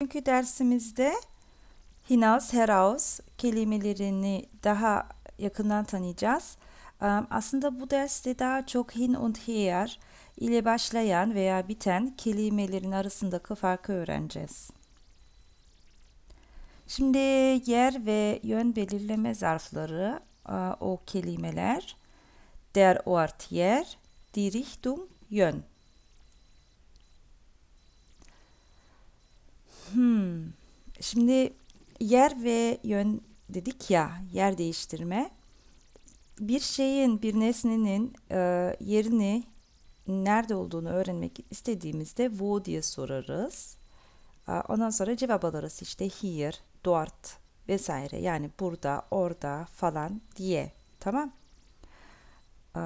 Bugünkü dersimizde hinaus, heraus kelimelerini daha yakından tanıyacağız. Aslında bu derste daha çok hin und her ile başlayan veya biten kelimelerin arasındaki farkı öğreneceğiz. Şimdi yer ve yön belirleme zarfları o kelimeler. Der Ort yer, die Richtung yön. Hmm. Şimdi yer ve yön dedik ya yer değiştirme. Bir şeyin bir nesnenin e, yerini nerede olduğunu öğrenmek istediğimizde wo diye sorarız. E, ondan sonra cevap alırız işte here, dort vesaire yani burada, orada falan diye. Tamam. E,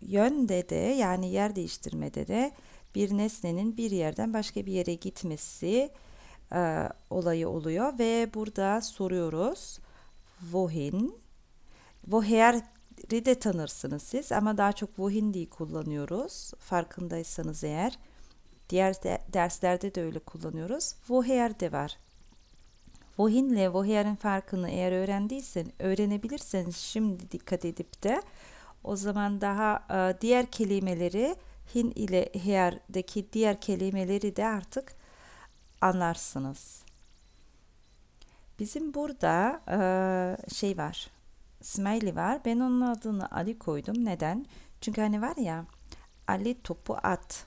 yönde de yani yer değiştirmede de bir nesnenin bir yerden başka bir yere gitmesi e, olayı oluyor ve burada soruyoruz vohin voher'i de tanırsınız siz ama daha çok vohin diye kullanıyoruz farkındaysanız eğer diğer de, derslerde de öyle kullanıyoruz voher de var Vohin ile Voher'in farkını eğer öğrendiysen, öğrenebilirseniz şimdi dikkat edip de o zaman daha e, diğer kelimeleri hin ile hiyerdeki diğer kelimeleri de artık anlarsınız. Bizim burada e, şey var. Smiley var. Ben onun adını Ali koydum. Neden? Çünkü hani var ya Ali topu at.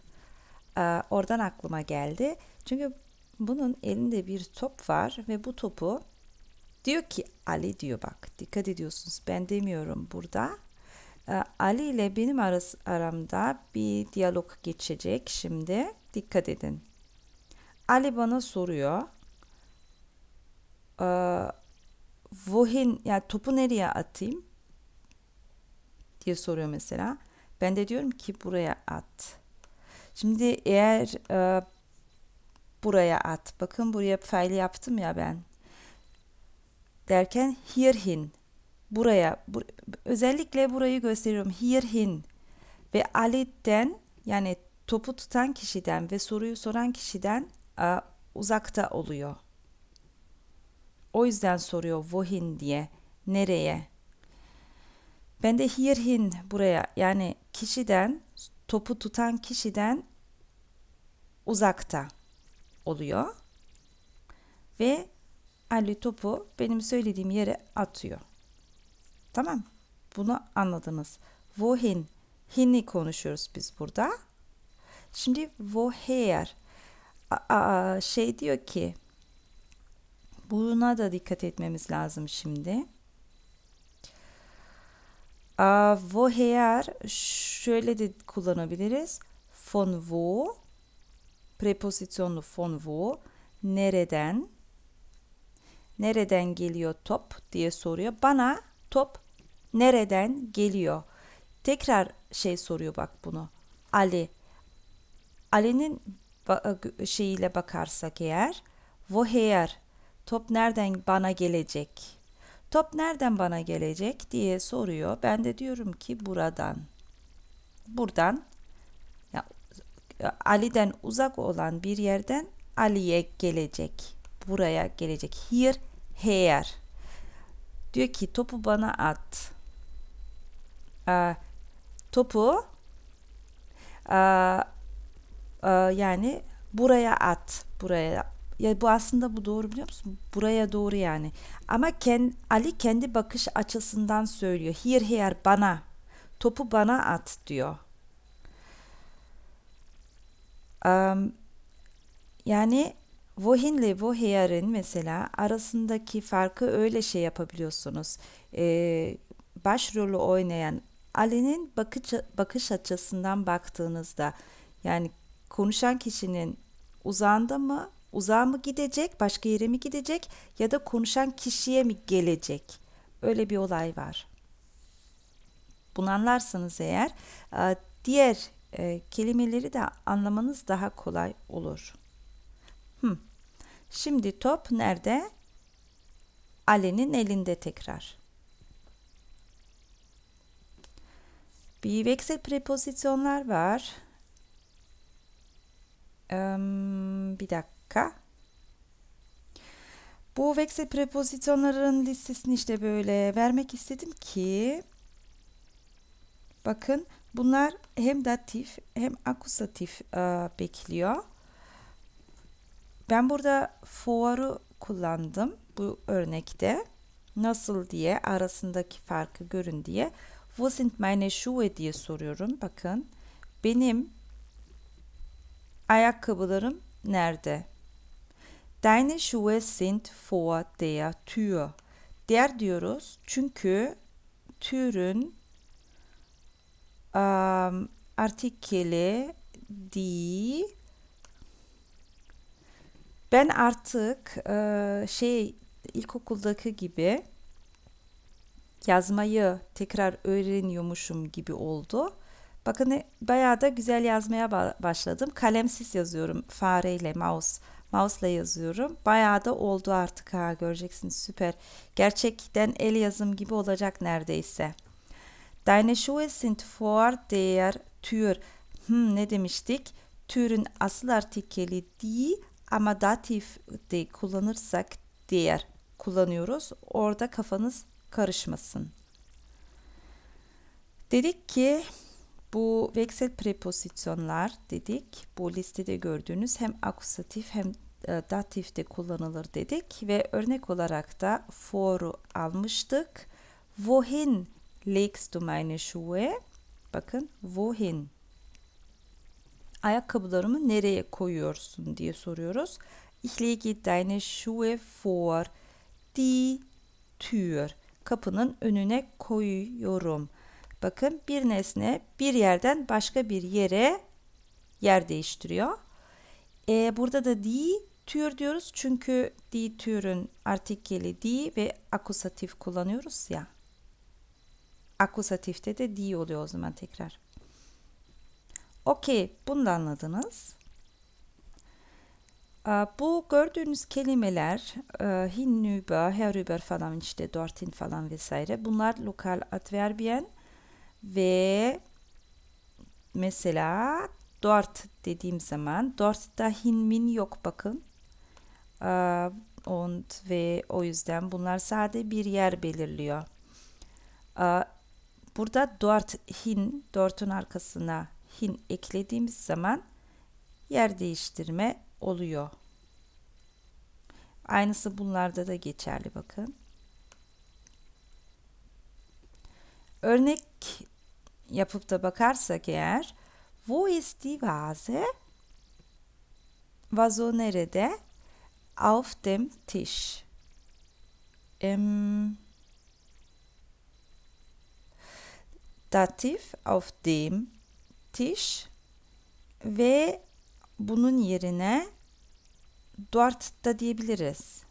E, oradan aklıma geldi. Çünkü bunun elinde bir top var ve bu topu diyor ki Ali diyor bak dikkat ediyorsunuz ben demiyorum burada ee, Ali ile benim arası, aramda bir diyalog geçecek şimdi. Dikkat edin. Ali bana soruyor. Ee, Vohin yani topu nereye atayım? diye soruyor mesela. Ben de diyorum ki buraya at. Şimdi eğer e, buraya at. Bakın buraya fail yaptım ya ben. Derken hierhin buraya bu, özellikle burayı gösteriyorum hierhin ve alitten yani topu tutan kişiden ve soruyu soran kişiden a, uzakta oluyor. O yüzden soruyor vohin diye nereye? Ben de hierhin buraya yani kişiden topu tutan kişiden uzakta oluyor ve Ali topu benim söylediğim yere atıyor. Tamam. Bunu anladınız. Wohin. Hin'i konuşuyoruz biz burada. Şimdi woher. şey diyor ki buna da dikkat etmemiz lazım şimdi. woher şöyle de kullanabiliriz. Von wo prepozisyonlu von wo nereden nereden geliyor top diye soruyor. Bana top nereden geliyor? Tekrar şey soruyor bak bunu. Ali. Ali'nin ıı, şeyiyle bakarsak eğer Voheyer top nereden bana gelecek? Top nereden bana gelecek diye soruyor. Ben de diyorum ki buradan. Buradan ya, Ali'den uzak olan bir yerden Ali'ye gelecek. Buraya gelecek. Here, here. Diyor ki topu bana at e, topu e, e, yani buraya at buraya ya bu aslında bu doğru biliyor musun? Buraya doğru yani. Ama Ken, Ali kendi bakış açısından söylüyor. Here here bana. Topu bana at diyor. Um, yani Vohin ile Vohear'ın mesela arasındaki farkı öyle şey yapabiliyorsunuz. Ee, başrolü oynayan Ali'nin bakış, bakış açısından baktığınızda yani konuşan kişinin uzağında mı, uzağa mı gidecek, başka yere mi gidecek ya da konuşan kişiye mi gelecek? Öyle bir olay var. Bunu anlarsanız eğer e, diğer e, kelimeleri de anlamanız daha kolay olur. Hmm. Şimdi top nerede? Ali'nin elinde tekrar. Bir veksel vekselprepozisyonlar var. Um, bir dakika. Bu veksel prepozisyonların listesini işte böyle vermek istedim ki bakın bunlar hem datif hem akusatif e, bekliyor. Ben burada foru kullandım bu örnekte. Nasıl diye arasındaki farkı görün diye. Wo sind meine Schuhe diye soruyorum. Bakın benim ayakkabılarım nerede? Deine Schuhe sind vor der Tür. Der diyoruz çünkü türün um, artikeli die ben artık e, şey ilkokuldaki gibi yazmayı tekrar öğreniyormuşum gibi oldu. Bakın e, bayağı da güzel yazmaya başladım. Kalemsiz yazıyorum fareyle mouse. Mouse'la yazıyorum. Bayağı da oldu artık ha göreceksiniz süper. Gerçekten el yazım gibi olacak neredeyse. Deine Schuhe sind vor der Tür. Hmm, ne demiştik? Türün asıl artikeli die ama datif de kullanırsak der kullanıyoruz. Orada kafanız karışmasın. Dedik ki bu veksel preposisyonlar dedik. Bu listede gördüğünüz hem akusatif hem e, datif de kullanılır dedik ve örnek olarak da for'u almıştık. Wohin legst du meine Schuhe? Bakın wohin. Ayakkabılarımı nereye koyuyorsun diye soruyoruz. Ich lege deine Schuhe vor die Tür kapının önüne koyuyorum. Bakın bir nesne bir yerden başka bir yere yer değiştiriyor. Ee, burada da di tür diyoruz çünkü di türün artikeli di ve akusatif kullanıyoruz ya. Akusatifte de di oluyor o zaman tekrar. Okey, bunu da anladınız. Ee, bu gördüğünüz kelimeler e, hinüber, herüber falan işte dorthin falan vesaire bunlar lokal adverbiyen ve mesela dort dediğim zaman dortta hinmin yok bakın. Und ee, ve o yüzden bunlar sadece bir yer belirliyor. Ee, burada dort hin, dortun arkasına hin eklediğimiz zaman yer değiştirme oluyor. Aynısı bunlarda da geçerli bakın. Örnek yapıp da bakarsak eğer Wo ist die Vase? Vazo nerede? Auf dem Tisch. Im Dativ auf dem Tisch ve bunun yerine Duart'ta diyebiliriz.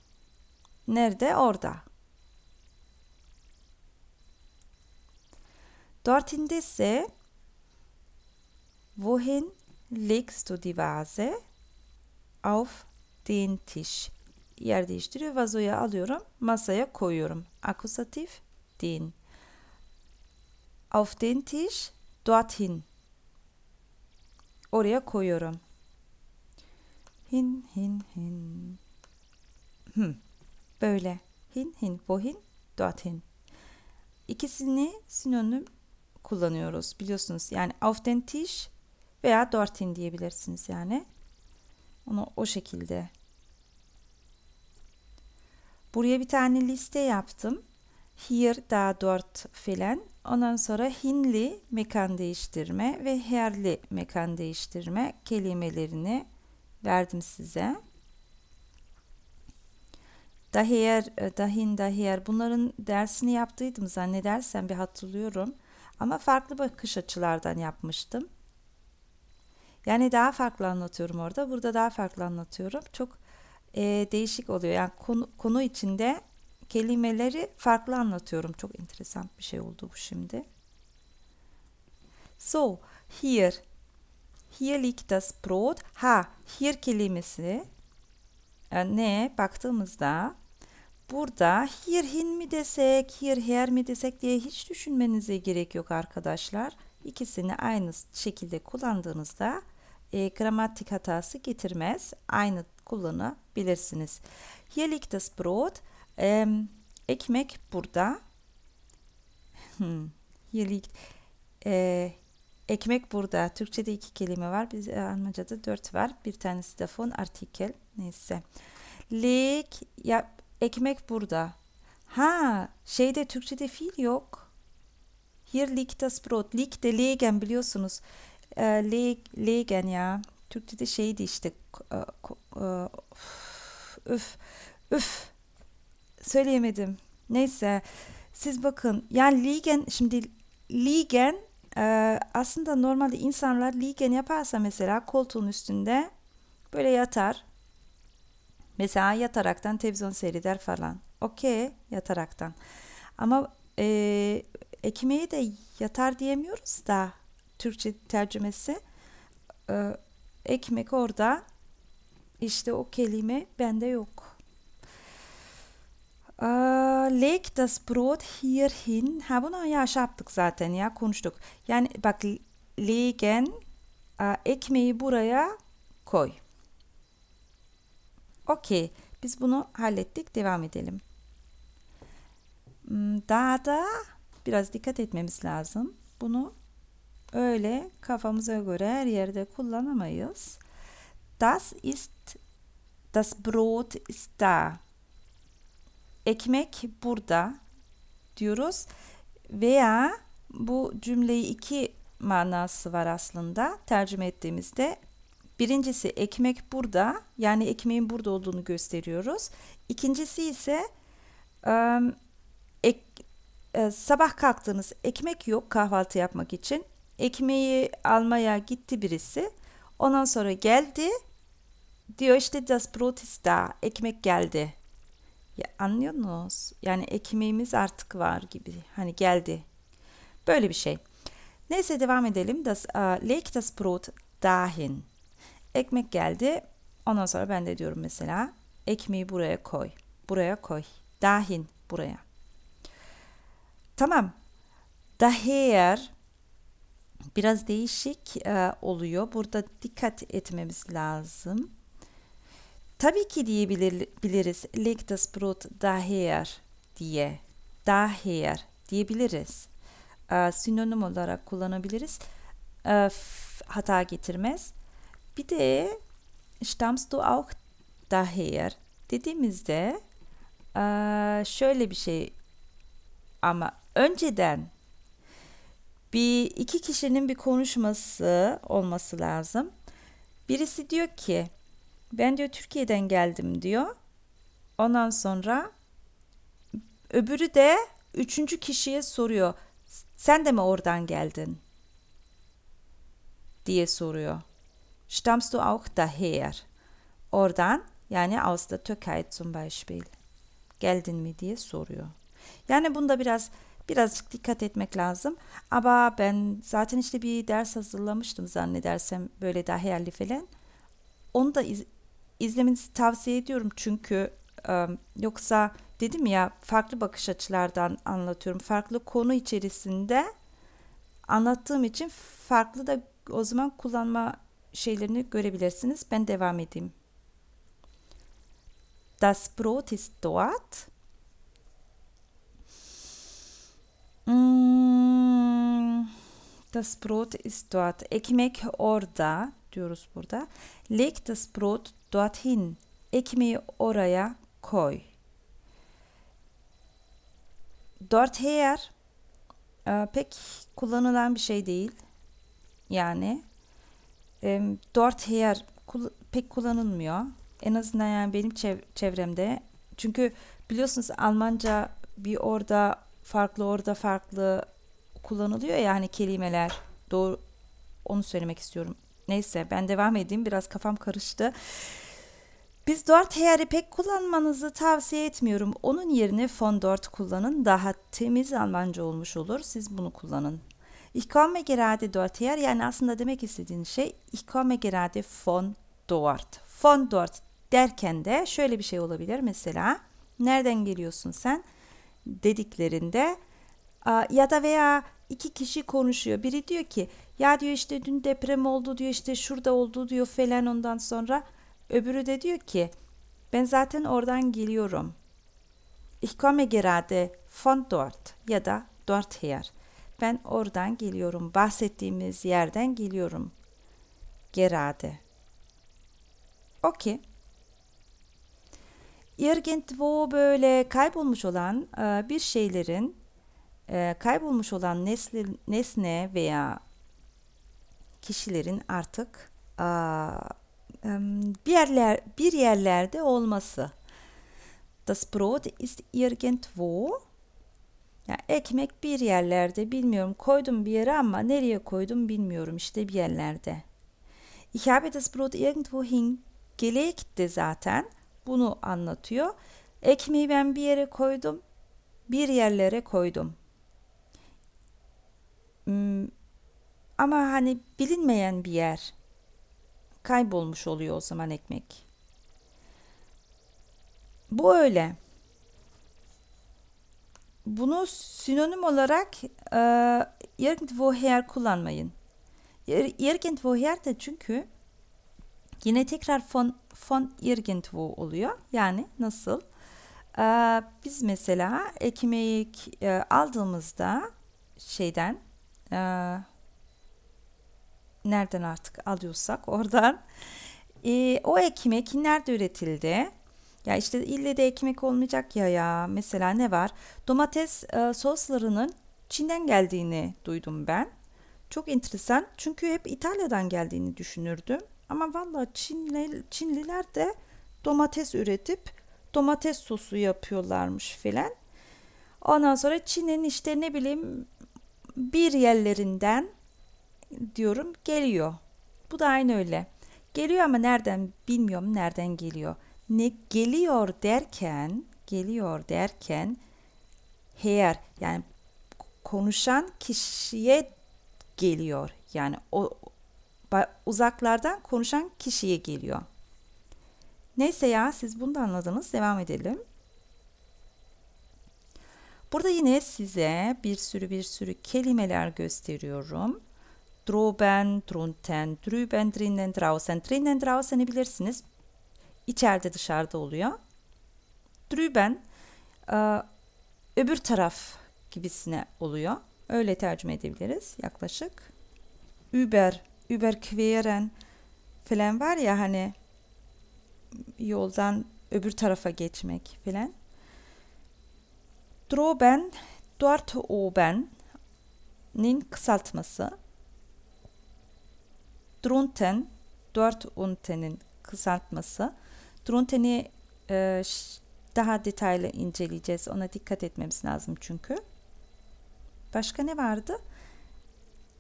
Nerede? Orada. Dorthin ise Wohin legst du die Vase? Auf den Tisch. Yer değiştiriyor. Vazoya alıyorum. Masaya koyuyorum. Akusatif den. Auf den Tisch dorthin. Oraya koyuyorum. Hin hin hin. Hmm. Böyle. Hin hin bohin dorthin. İkisini sinonim kullanıyoruz biliyorsunuz. Yani auf den Tisch veya dorthin diyebilirsiniz yani. Onu o şekilde. Buraya bir tane liste yaptım. Here, da, dort filan. Ondan sonra hinli mekan değiştirme ve herli mekan değiştirme kelimelerini verdim size. Dahiyer, e, dahin, dahiyer bunların dersini yaptıydım zannedersem bir hatırlıyorum. Ama farklı bakış açılardan yapmıştım. Yani daha farklı anlatıyorum orada. Burada daha farklı anlatıyorum. Çok e, değişik oluyor. Yani konu, konu içinde kelimeleri farklı anlatıyorum. Çok enteresan bir şey oldu bu şimdi. So, here Hier liegt das Brot. Ha, hier kelimesi ee, ne baktığımızda burada hierhin mi desek, hierher mi desek diye hiç düşünmenize gerek yok arkadaşlar. İkisini aynı şekilde kullandığınızda e, gramatik hatası getirmez. Aynı kullanabilirsiniz. Hier liegt das Brot. E, ekmek burada. Hmm. Hier liegt. E, Ekmek burada. Türkçe'de iki kelime var. Biz e, Almanca'da dört var. Bir tanesi de fon artikel. Neyse. Lik ya ekmek burada. Ha şeyde Türkçe'de fiil yok. Hier liegt das Brot. Lik de legen biliyorsunuz. E, leg, legen ya. Türkçe'de şeydi işte. E, e, üf. Üf. Söyleyemedim. Neyse. Siz bakın. Yani liegen şimdi liegen ee, aslında normalde insanlar liken yaparsa mesela koltuğun üstünde böyle yatar. Mesela yataraktan televizyon seyreder falan. Okey yataraktan. Ama e, ekmeği de yatar diyemiyoruz da Türkçe tercümesi. Ee, ekmek orada işte o kelime bende yok. Aa, leg das Brot hier hin. Ha bunu ya şey yaptık zaten ya konuştuk. Yani bak legen a, ekmeği buraya koy. Okey. Biz bunu hallettik. Devam edelim. Hmm, daha da biraz dikkat etmemiz lazım. Bunu öyle kafamıza göre her yerde kullanamayız. Das ist das Brot ist da ekmek burada diyoruz. Veya bu cümleyi iki manası var aslında tercüme ettiğimizde. Birincisi ekmek burada yani ekmeğin burada olduğunu gösteriyoruz. İkincisi ise ıı, ek, e, sabah kalktınız ekmek yok kahvaltı yapmak için. Ekmeği almaya gitti birisi. Ondan sonra geldi diyor işte das Brot ist da ekmek geldi ya, anlıyorsunuz. Yani ekmeğimiz artık var gibi. Hani geldi. Böyle bir şey. Neyse devam edelim. Das uh, leg das Brot dahin. Ekmek geldi. Ondan sonra ben de diyorum mesela ekmeği buraya koy. Buraya koy. Dahin buraya. Tamam. Daher biraz değişik e, oluyor. Burada dikkat etmemiz lazım. Tabii ki diyebiliriz liegt das Brot daher diye. Daher diyebiliriz. E, sinonim olarak kullanabiliriz. Ee, hata getirmez. Bir de stammst du auch daher dediğimizde ee, şöyle bir şey ama önceden bir iki kişinin bir konuşması olması lazım. Birisi diyor ki ben diyor Türkiye'den geldim diyor. Ondan sonra öbürü de üçüncü kişiye soruyor. Sen de mi oradan geldin? diye soruyor. Stammst du auch daher? Oradan yani aus der Türkei zum Beispiel. Geldin mi diye soruyor. Yani bunda biraz birazcık dikkat etmek lazım. Ama ben zaten işte bir ders hazırlamıştım zannedersem böyle daherli falan. Onu da iz- izlemenizi tavsiye ediyorum çünkü yoksa dedim ya farklı bakış açılardan anlatıyorum. Farklı konu içerisinde anlattığım için farklı da o zaman kullanma şeylerini görebilirsiniz. Ben devam edeyim. Das Brot ist dort. Hmm, das Brot ist dort. Ekmek orada diyoruz burada. Leg das Brot Dorthin, ekmeği oraya koy. her e, pek kullanılan bir şey değil. Yani e, her pek kullanılmıyor. En azından yani benim çevremde. Çünkü biliyorsunuz Almanca bir orada farklı orada farklı kullanılıyor yani kelimeler. Doğru onu söylemek istiyorum. Neyse ben devam edeyim. Biraz kafam karıştı. Biz Duarte'yi pek kullanmanızı tavsiye etmiyorum. Onun yerine Fondort kullanın. Daha temiz Almanca olmuş olur. Siz bunu kullanın. Ich komme gerade dorther yani aslında demek istediğin şey Ich komme gerade von dort. Von dort derken de şöyle bir şey olabilir mesela nereden geliyorsun sen dediklerinde ya da veya iki kişi konuşuyor. Biri diyor ki ya diyor işte dün deprem oldu diyor işte şurada oldu diyor falan ondan sonra Öbürü de diyor ki ben zaten oradan geliyorum. Ich komme gerade von dort ya da dort dorther. Ben oradan geliyorum. Bahsettiğimiz yerden geliyorum. Gerade. Okey. Irgendwo böyle kaybolmuş olan e, bir şeylerin e, kaybolmuş olan nesne, nesne veya kişilerin artık bir yerler bir yerlerde olması. Das Brot ist irgendwo. Yani ekmek bir yerlerde bilmiyorum. Koydum bir yere ama nereye koydum bilmiyorum. İşte bir yerlerde. Ich habe das Brot irgendwo hingelegt de zaten. Bunu anlatıyor. Ekmeği ben bir yere koydum. Bir yerlere koydum. Hmm, ama hani bilinmeyen bir yer. Kaybolmuş oluyor o zaman ekmek. Bu öyle. Bunu sinonim olarak e, kullanmayın. Irgendwoher de çünkü yine tekrar von, von irgendwo oluyor. Yani nasıl? E, biz mesela ekmeği e, aldığımızda şeyden e, nereden artık alıyorsak oradan. E, o ekmek nerede üretildi? Ya işte ille de ekmek olmayacak ya ya. Mesela ne var? Domates e, soslarının Çin'den geldiğini duydum ben. Çok enteresan. Çünkü hep İtalya'dan geldiğini düşünürdüm. Ama valla Çinli, Çinliler de domates üretip domates sosu yapıyorlarmış filan. Ondan sonra Çin'in işte ne bileyim bir yerlerinden diyorum geliyor. Bu da aynı öyle. Geliyor ama nereden bilmiyorum nereden geliyor. Ne geliyor derken geliyor derken her yani konuşan kişiye geliyor. Yani o uzaklardan konuşan kişiye geliyor. Neyse ya siz bunu da anladınız. Devam edelim. Burada yine size bir sürü bir sürü kelimeler gösteriyorum droben, drunten, drüben, drinnen, draußen. Drinnen, draußen'ı bilirsiniz. İçeride dışarıda oluyor. Drüben e, öbür taraf gibisine oluyor. Öyle tercüme edebiliriz yaklaşık. Über, überqueren falan var ya hani yoldan öbür tarafa geçmek filan. Droben, dort oben'nin kısaltması. Drunten, dört untenin kısaltması. Drunten'i e, daha detaylı inceleyeceğiz. Ona dikkat etmemiz lazım çünkü. Başka ne vardı?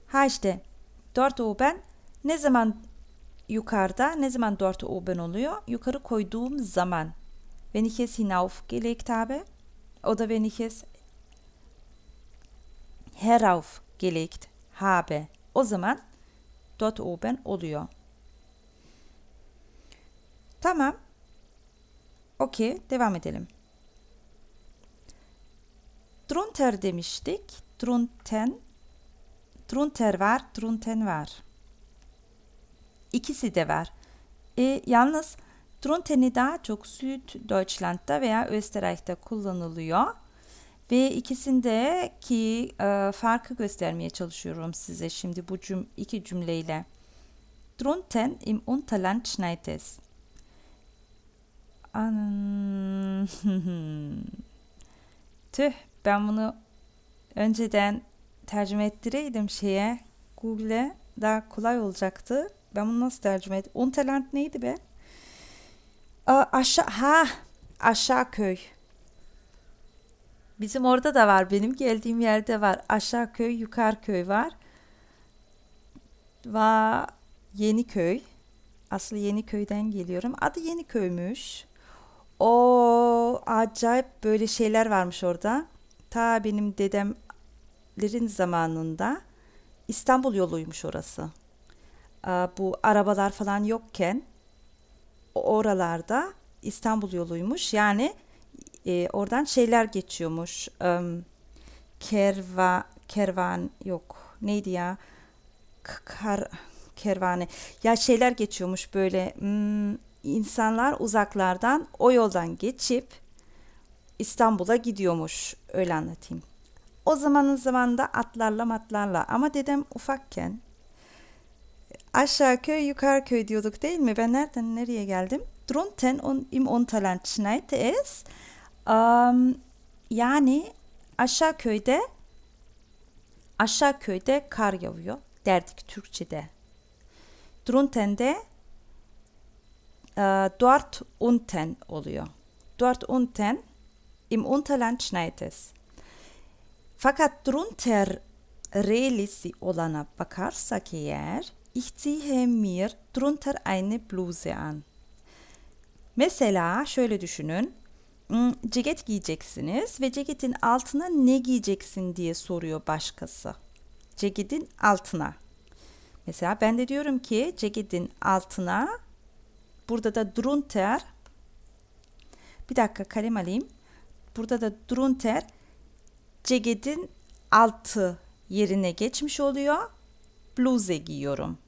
Ha işte dört oben ne zaman yukarıda ne zaman dört oben oluyor? Yukarı koyduğum zaman. Wenn ich es hinaufgelegt habe oder wenn ich es heraufgelegt habe. O zaman Oben oluyor. Tamam. Okey. Devam edelim. Drunter demiştik. Drunten. Drunter var. Drunten var. İkisi de var. E, yalnız Drunten'i daha çok Süddeutschland'da veya Österreich'te kullanılıyor. Ve ikisindeki e, farkı göstermeye çalışıyorum size şimdi bu cüm iki cümleyle. Drunten im Unterland schneit es. Tüh ben bunu önceden tercüme ettireydim şeye Google'e daha kolay olacaktı. Ben bunu nasıl tercüme ettim? Unterland neydi be? Aa, aşağı ha aşağı köy Bizim orada da var. Benim geldiğim yerde var. Aşağı köy, yukarı köy var. Va Yeni köy. Aslı Yeni köyden geliyorum. Adı Yeni köymüş. O acayip böyle şeyler varmış orada. Ta benim dedemlerin zamanında İstanbul yoluymuş orası. Bu arabalar falan yokken oralarda İstanbul yoluymuş. Yani e, oradan şeyler geçiyormuş. E, kerva, kervan yok neydi ya? Kar, kervane. Ya şeyler geçiyormuş böyle hmm, insanlar uzaklardan o yoldan geçip İstanbul'a gidiyormuş öyle anlatayım. O zamanın zamanında atlarla matlarla ama dedem ufakken aşağı köy yukarı köy diyorduk değil mi? Ben nereden nereye geldim? Drunten und im on talent schneit es Um, yani aşağı köyde aşağı köyde kar yağıyor derdik Türkçe'de. Drunten'de uh, ıı, dort unten oluyor. Dort unten im Unterland schneit es. Fakat drunter re'lisi olana bakarsak eğer ich ziehe mir drunter eine Bluse an. Mesela şöyle düşünün. Hmm, ceket giyeceksiniz ve ceketin altına ne giyeceksin diye soruyor başkası. Ceketin altına. Mesela ben de diyorum ki ceketin altına burada da drunter bir dakika kalem alayım. Burada da drunter ceketin altı yerine geçmiş oluyor. Bluze giyiyorum.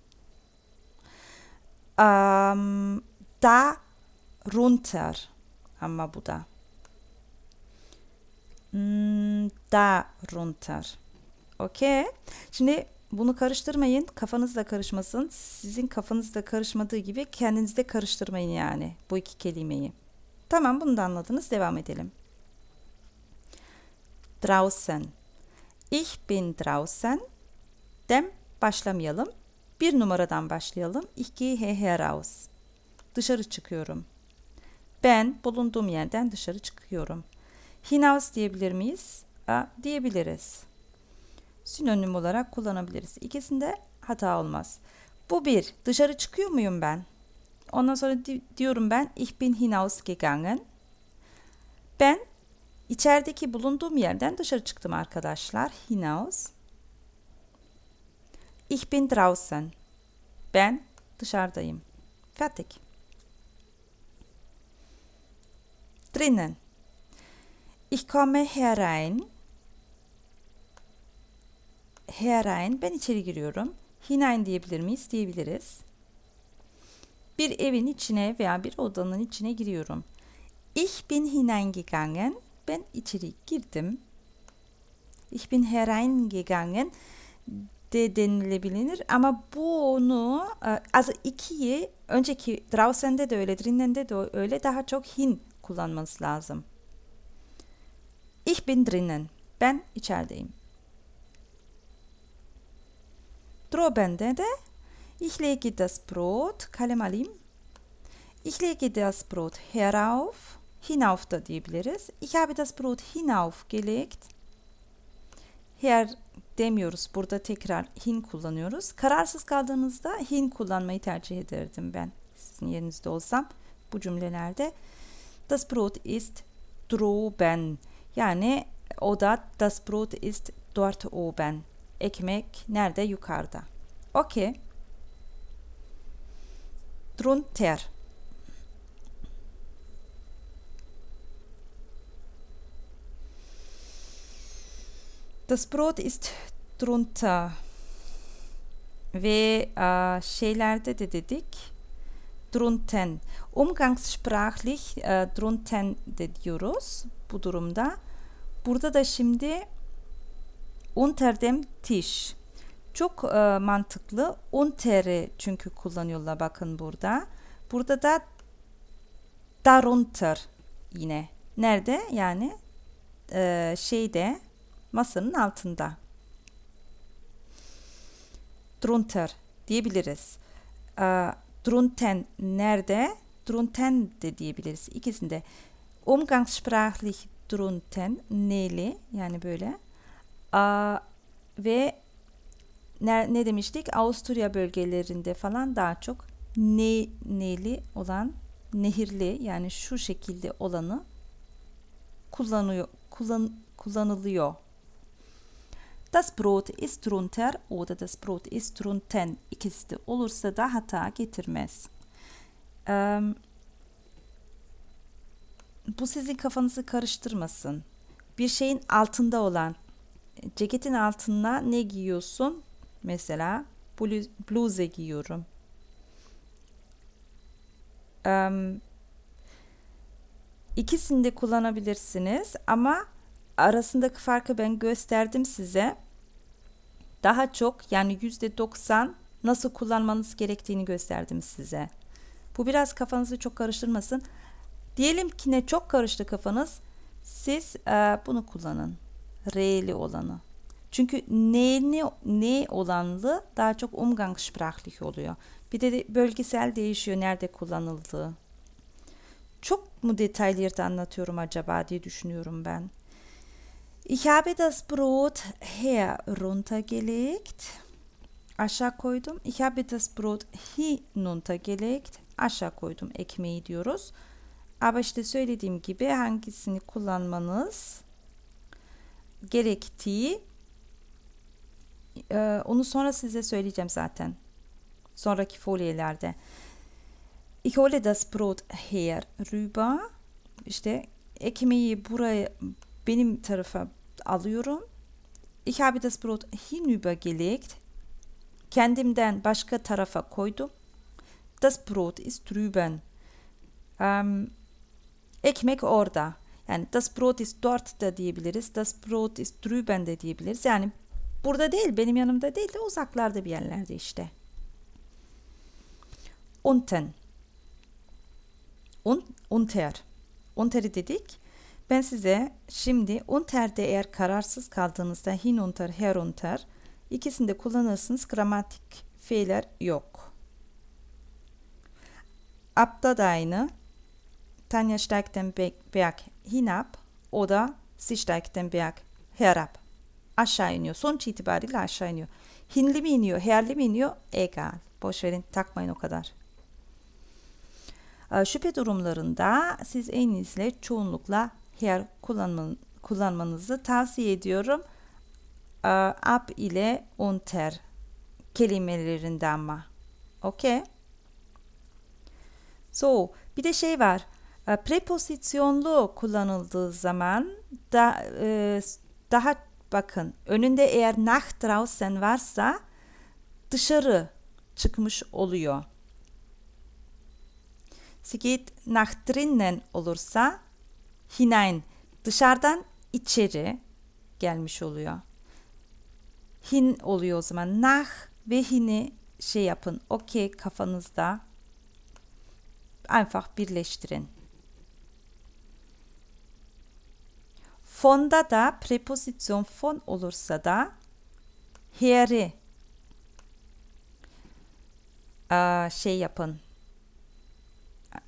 Um, da runter ama bu da. Hmm, da runter. Okey. Şimdi bunu karıştırmayın. Kafanızda karışmasın. Sizin kafanızda karışmadığı gibi kendinizde karıştırmayın yani bu iki kelimeyi. Tamam bunu da anladınız. Devam edelim. Draußen. Ich bin draußen. Dem başlamayalım. Bir numaradan başlayalım. Ich gehe heraus. Dışarı çıkıyorum. Ben bulunduğum yerden dışarı çıkıyorum. Hinaus diyebilir miyiz? A, diyebiliriz. Sinonim olarak kullanabiliriz. İkisinde hata olmaz. Bu bir. Dışarı çıkıyor muyum ben? Ondan sonra di- diyorum ben ich bin hinaus gegangen. Ben içerideki bulunduğum yerden dışarı çıktım arkadaşlar. Hinaus. Ich bin draußen. Ben dışarıdayım. Fertig. Drinnen. Ich komme herein. Herein. Ben içeri giriyorum. Hinein diyebilir miyiz? Diyebiliriz. Bir evin içine veya bir odanın içine giriyorum. Ich bin hineingegangen. Ben içeri girdim. Ich bin hereingegangen de denilebilir ama bunu e, az ikiyi önceki Drausen'de de öyle, Drinnen'de de öyle daha çok hin kullanmanız lazım. Ich bin drinnen. Ben içerideyim. Droben'de de ich lege das Brot, kalem alayım. Ich lege das Brot herauf. Hinauf da diyebiliriz. Ich habe das Brot hinauf gelegt. Her demiyoruz. Burada tekrar hin kullanıyoruz. Kararsız kaldığınızda hin kullanmayı tercih ederdim ben. Sizin yerinizde olsam bu cümlelerde. Das Brot ist droben. Yani oda das Brot ist dort oben. Ekmek nerede? Yukarıda. Okey. Drunter. Das Brot ist drunter. Ve a, şeylerde de dedik drunten. Umgangssprachlich e, drunten de diyoruz bu durumda. Burada da şimdi unter dem Tisch. Çok e, mantıklı. Unter'i çünkü kullanıyorlar bakın burada. Burada da darunter yine. Nerede? Yani e, şeyde masanın altında. Drunter diyebiliriz. E, drunten nerede? Drunten de diyebiliriz. İkisinde umgangssprachlich drunten neli yani böyle A, ve ne, ne demiştik? Avusturya bölgelerinde falan daha çok ne, neli olan nehirli yani şu şekilde olanı kullanıyor kullan, kullanılıyor Das Brot ist runter, oder das Brot ist drunten ikisi de olursa da hata getirmez. Ee, bu sizin kafanızı karıştırmasın. Bir şeyin altında olan e, ceketin altına ne giyiyorsun? Mesela bluz, bluze giyiyorum. Ee, ikisini de kullanabilirsiniz ama arasındaki farkı ben gösterdim size daha çok yani %90 nasıl kullanmanız gerektiğini gösterdim size. Bu biraz kafanızı çok karıştırmasın. Diyelim ki ne çok karıştı kafanız. Siz e, bunu kullanın. reeli olanı. Çünkü ne ne olanlı daha çok umgangssprachlich oluyor. Bir de bölgesel değişiyor nerede kullanıldığı. Çok mu detaylı anlatıyorum acaba diye düşünüyorum ben. Ich habe das Brot heruntergelegt. Aşağı koydum. Ich habe das Brot hinuntergelegt. Aşağı koydum ekmeği diyoruz. Ama işte söylediğim gibi hangisini kullanmanız gerektiği ee, onu sonra size söyleyeceğim zaten. Sonraki folyelerde. Ich hole das Brot her rüber. İşte ekmeği buraya benim tarafa alıyorum. Ich habe das Brot hinübergelegt. Kendimden başka tarafa koydum. Das Brot ist drüben. Ähm, ekmek orada. Yani das Brot ist dort da diyebiliriz. Das Brot ist drüben de diyebiliriz. Yani burada değil, benim yanımda değil de uzaklarda bir yerlerde işte. Unten. Un, unter. Unter'i dedik. Ben size şimdi unter de eğer kararsız kaldığınızda hin unter, her unter ikisinde kullanırsınız. Gramatik fiiller yok. Ab'da da aynı. Tanja steigt den Berg hinab o da sie steigt den Berg herab. Aşağı iniyor. Sonuç itibariyle aşağı iniyor. Hinli mi iniyor, herli mi iniyor? Egal. Boş verin, takmayın o kadar. Ee, şüphe durumlarında siz en iyisiyle çoğunlukla here kullanmanızı tavsiye ediyorum. Ee, Ab ile unter kelimelerinden ama. Okay. So, bir de şey var. Ee, preposisyonlu kullanıldığı zaman da e, daha bakın önünde eğer nach draußen varsa dışarı çıkmış oluyor. Sie geht nach drinnen olursa hinein dışarıdan içeri gelmiş oluyor. Hin oluyor o zaman. Nah ve hini şey yapın. Okey kafanızda. Einfach birleştirin. Fonda da preposition fon olursa da heri şey yapın.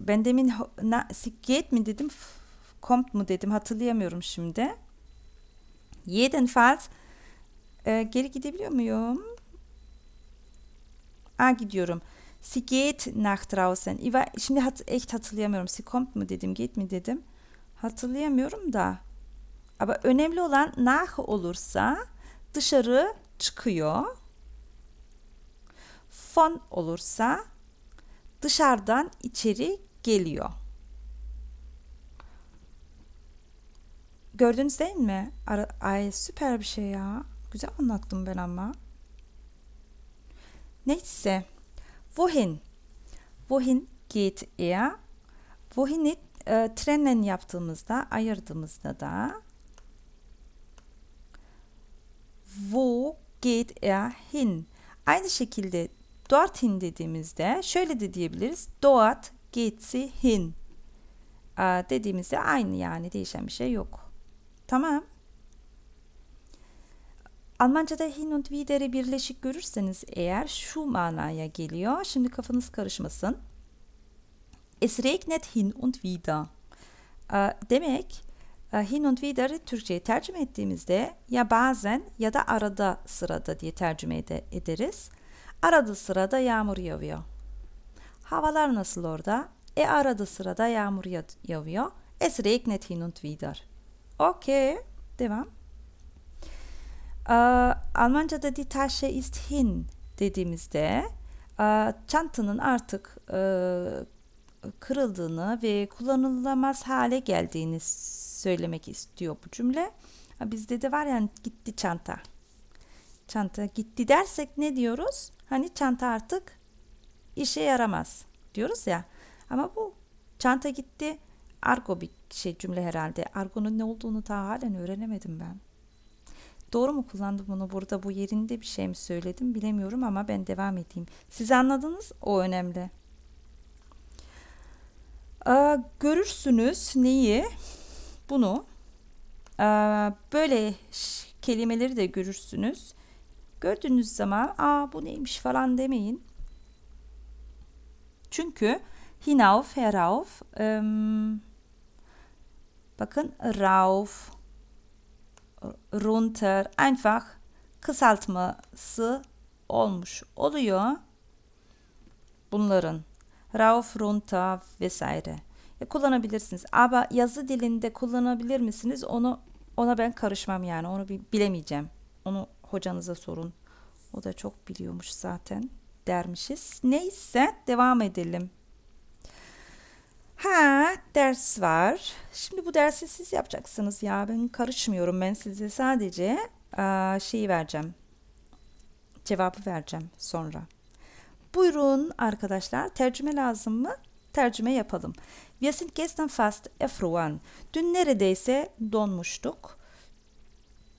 Ben demin na, geht mi dedim kommt mu dedim hatırlayamıyorum şimdi. Jedenfalls e, geri gidebiliyor muyum? Aa gidiyorum. Sie geht nach draußen. İva, şimdi hat, echt hatırlayamıyorum. Sie kommt mu dedim, geht mi dedim. Hatırlayamıyorum da. Ama önemli olan nach olursa dışarı çıkıyor. Von olursa dışarıdan içeri geliyor. Gördünüz değil mi? ay süper bir şey ya. Güzel anlattım ben ama. Neyse. Wohin? Wohin geht er? Wohin'i e, trenle yaptığımızda, ayırdığımızda da wo geht er hin? Aynı şekilde hin dediğimizde şöyle de diyebiliriz. Dort geht sie hin. E, dediğimizde aynı yani değişen bir şey yok. Tamam. Almanca'da hin und wieder'i birleşik görürseniz eğer şu manaya geliyor. Şimdi kafanız karışmasın. Es regnet hin und wieder. Demek hin und wieder'i Türkçe'ye tercüme ettiğimizde ya bazen ya da arada sırada diye tercüme ederiz. Arada sırada yağmur yağıyor. Havalar nasıl orada? E arada sırada yağmur yağıyor. Es regnet hin und wieder. Okay, devam. Ee, Almanca'da die Tasche ist hin dediğimizde e, çantanın artık e, kırıldığını ve kullanılamaz hale geldiğini söylemek istiyor bu cümle. Bizde de var yani gitti çanta. Çanta gitti dersek ne diyoruz? Hani çanta artık işe yaramaz diyoruz ya. Ama bu çanta gitti argo bir şey cümle herhalde. Argonun ne olduğunu daha halen öğrenemedim ben. Doğru mu kullandım bunu burada bu yerinde bir şey mi söyledim bilemiyorum ama ben devam edeyim. Siz anladınız o önemli. Ee, görürsünüz neyi? Bunu. Ee, böyle kelimeleri de görürsünüz. Gördüğünüz zaman aa bu neymiş falan demeyin. Çünkü hinauf, herauf, ım, Bakın rauf, runter, einfach kısaltması olmuş oluyor. Bunların rauf, runter vesaire. E, kullanabilirsiniz. Ama yazı dilinde kullanabilir misiniz? Onu ona ben karışmam yani. Onu bir bilemeyeceğim. Onu hocanıza sorun. O da çok biliyormuş zaten dermişiz. Neyse devam edelim. Ha ders var. Şimdi bu dersi siz yapacaksınız ya. Ben karışmıyorum. Ben size sadece şeyi vereceğim. Cevabı vereceğim sonra. Buyurun arkadaşlar. Tercüme lazım mı? Tercüme yapalım. Wir sind gestern fast erfroren. Dün neredeyse donmuştuk.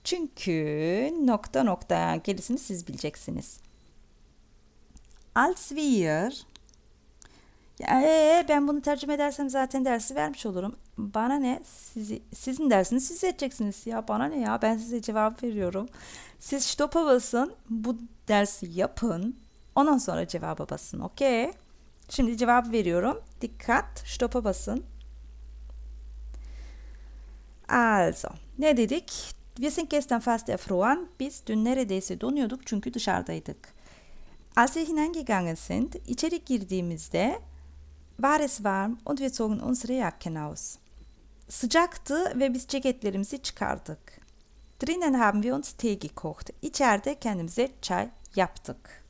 Çünkü nokta nokta gerisini siz bileceksiniz. Als wir ee, ben bunu tercüme edersem zaten dersi vermiş olurum. Bana ne? Sizi, sizin dersiniz siz edeceksiniz ya. Bana ne ya? Ben size cevap veriyorum. Siz stopa basın. Bu dersi yapın. Ondan sonra cevaba basın. Okey. Şimdi cevap veriyorum. Dikkat. Stopa basın. Also. Ne dedik? Wir sind gestern fast erfroren. Biz dün neredeyse donuyorduk çünkü dışarıdaydık. Als wir hineingegangen sind, içeri girdiğimizde Var es warm und wir zogen unsere Jacken aus. Sıcaktı ve biz ceketlerimizi çıkardık. Drinnen haben wir uns Tee gekocht. İçeride kendimize çay yaptık.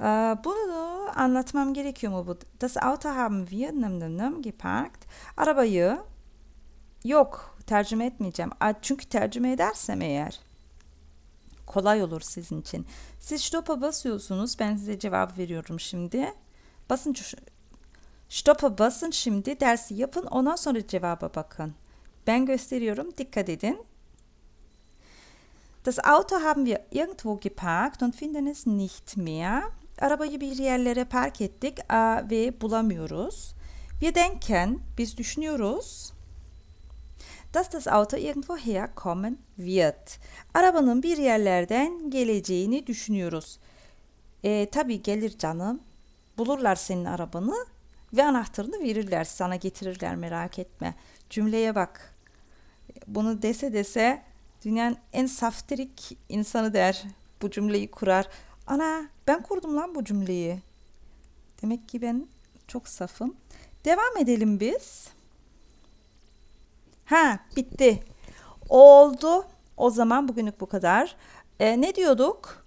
Ee, bunu anlatmam gerekiyor mu bu? Das Auto haben wir nım nım nım geparkt. Arabayı yok tercüme etmeyeceğim. Çünkü tercüme edersem eğer kolay olur sizin için. Siz stop'a basıyorsunuz. Ben size cevap veriyorum şimdi. Basın Stop'a basın şimdi dersi yapın ondan sonra cevaba bakın. Ben gösteriyorum dikkat edin. Das Auto haben wir irgendwo geparkt und finden es nicht mehr. Arabayı bir yerlere park ettik a, ve bulamıyoruz. Wir denken, biz düşünüyoruz, dass das Auto irgendwo herkommen wird. Arabanın bir yerlerden geleceğini düşünüyoruz. E, tabii gelir canım. Bulurlar senin arabanı ve anahtarını verirler sana getirirler merak etme. Cümleye bak. Bunu dese dese dünyanın en saftirik insanı der. Bu cümleyi kurar. Ana ben kurdum lan bu cümleyi. Demek ki ben çok safım. Devam edelim biz. Ha bitti. Oldu. O zaman bugünlük bu kadar. E, ne diyorduk?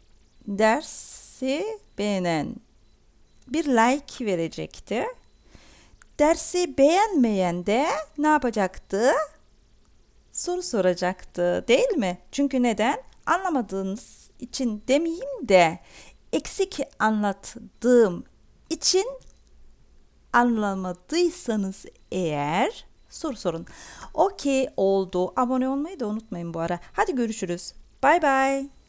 Dersi beğenen bir like verecekti. Dersi beğenmeyen de ne yapacaktı? Soru soracaktı değil mi? Çünkü neden? Anlamadığınız için demeyeyim de eksik anlattığım için anlamadıysanız eğer soru sorun. Okey oldu. Abone olmayı da unutmayın bu ara. Hadi görüşürüz. Bye bye.